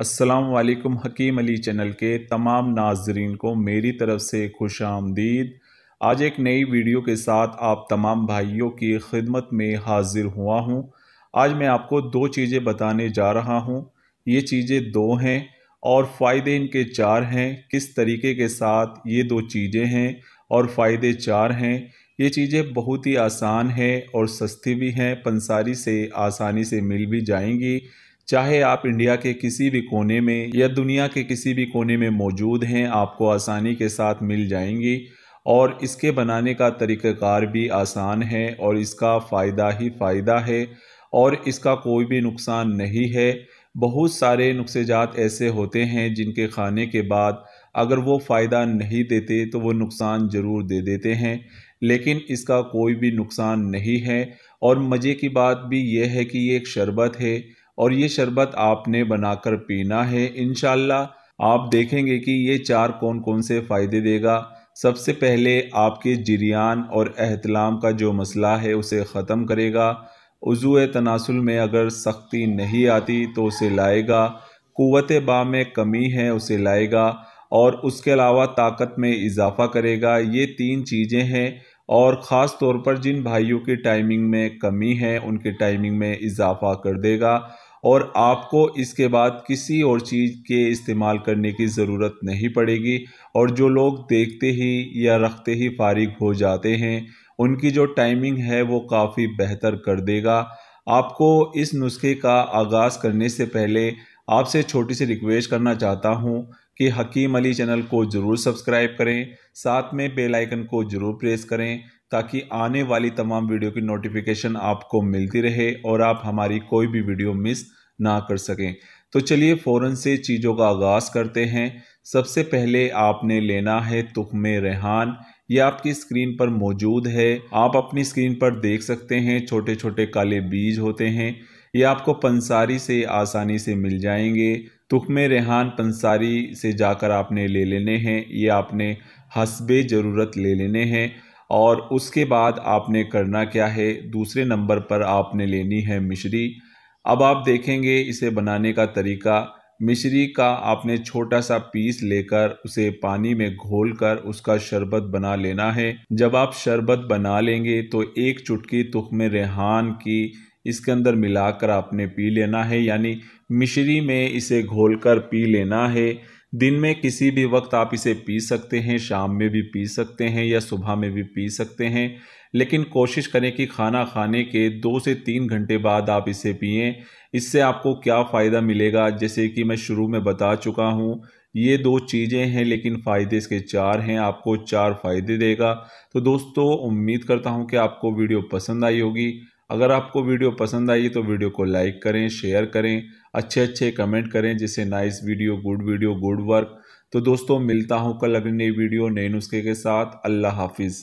असलकम हकीम अली चैनल के तमाम नाजरीन को मेरी तरफ़ से खुश आमदीद आज एक नई वीडियो के साथ आप तमाम भाइयों की खिदमत में हाजिर हुआ हूँ आज मैं आपको दो चीज़ें बताने जा रहा हूँ ये चीज़ें दो हैं और फ़ायदे इनके चार हैं किस तरीके के साथ ये दो चीज़ें हैं और फ़ायदे चार हैं ये चीज़ें बहुत ही आसान हैं और सस्ती भी हैं पंसारी से आसानी से मिल भी जाएंगी चाहे आप इंडिया के किसी भी कोने में या दुनिया के किसी भी कोने में मौजूद हैं आपको आसानी के साथ मिल जाएंगी और इसके बनाने का तरीक़ार भी आसान है और इसका फ़ायदा ही फ़ायदा है और इसका कोई भी नुकसान नहीं है बहुत सारे नुस्खात ऐसे होते हैं जिनके खाने के बाद अगर वो फ़ायदा नहीं देते तो वो नुकसान ज़रूर दे देते हैं लेकिन इसका कोई भी नुकसान नहीं है और मज़े की बात भी यह है कि ये एक शरबत है और ये शरबत आपने बनाकर पीना है इन आप देखेंगे कि ये चार कौन कौन से फ़ायदे देगा सबसे पहले आपके जिरियान और अहतलाम का जो मसला है उसे ख़त्म करेगा उजू तनासुल में अगर सख्ती नहीं आती तो उसे लाएगा क़वत बा में कमी है उसे लाएगा और उसके अलावा ताकत में इजाफा करेगा ये तीन चीज़ें हैं और ख़ास तौर पर जिन भाइयों की टाइमिंग में कमी है उनके टाइमिंग में इजाफा कर देगा और आपको इसके बाद किसी और चीज़ के इस्तेमाल करने की ज़रूरत नहीं पड़ेगी और जो लोग देखते ही या रखते ही फारिग हो जाते हैं उनकी जो टाइमिंग है वो काफ़ी बेहतर कर देगा आपको इस नुस्खे का आगाज़ करने से पहले आपसे छोटी सी रिक्वेस्ट करना चाहता हूँ कि हकीम अली चैनल को ज़रूर सब्सक्राइब करें साथ में बेल आइकन को ज़रूर प्रेस करें ताकि आने वाली तमाम वीडियो की नोटिफिकेशन आपको मिलती रहे और आप हमारी कोई भी वीडियो मिस ना कर सकें तो चलिए फ़ौरन से चीज़ों का आगाज़ करते हैं सबसे पहले आपने लेना है तुखम रेहान ये आपकी स्क्रीन पर मौजूद है आप अपनी स्क्रीन पर देख सकते हैं छोटे छोटे काले बीज होते हैं ये आपको पंसारी से आसानी से मिल जाएंगे तुखमे रेहान पंसारी से जाकर आपने ले लेने हैं ये आपने हसब ज़रूरत ले लेने हैं और उसके बाद आपने करना क्या है दूसरे नंबर पर आपने लेनी है मिश्री अब आप देखेंगे इसे बनाने का तरीका मिश्री का आपने छोटा सा पीस लेकर उसे पानी में घोलकर उसका शरबत बना लेना है जब आप शरबत बना लेंगे तो एक चुटकी तुखम रेहान की इसके अंदर मिलाकर आपने पी लेना है यानी मिश्री में इसे घोलकर पी लेना है दिन में किसी भी वक्त आप इसे पी सकते हैं शाम में भी पी सकते हैं या सुबह में भी पी सकते हैं लेकिन कोशिश करें कि खाना खाने के दो से तीन घंटे बाद आप इसे पिएं इससे आपको क्या फ़ायदा मिलेगा जैसे कि मैं शुरू में बता चुका हूँ ये दो चीज़ें हैं लेकिन फ़ायदे इसके चार हैं आपको चार फ़ायदे देगा तो दोस्तों उम्मीद करता हूँ कि आपको वीडियो पसंद आई होगी अगर आपको वीडियो पसंद आई तो वीडियो को लाइक करें शेयर करें अच्छे अच्छे कमेंट करें जैसे nice video good video good work तो दोस्तों मिलता हूँ कल अगली नई वीडियो नए नुस्खे के साथ अल्लाह हाफिज़